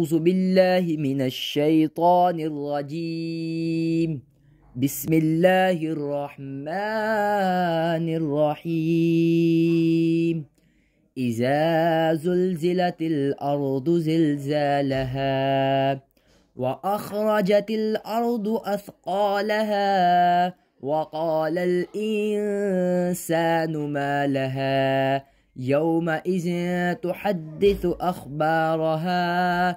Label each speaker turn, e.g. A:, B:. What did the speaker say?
A: أعوذ بالله من الشيطان الرجيم بسم الله الرحمن الرحيم إذا زلزلت الأرض زلزالها وأخرجت الأرض أثقالها وقال الإنسان ما لها يومئذ تحدث أخبارها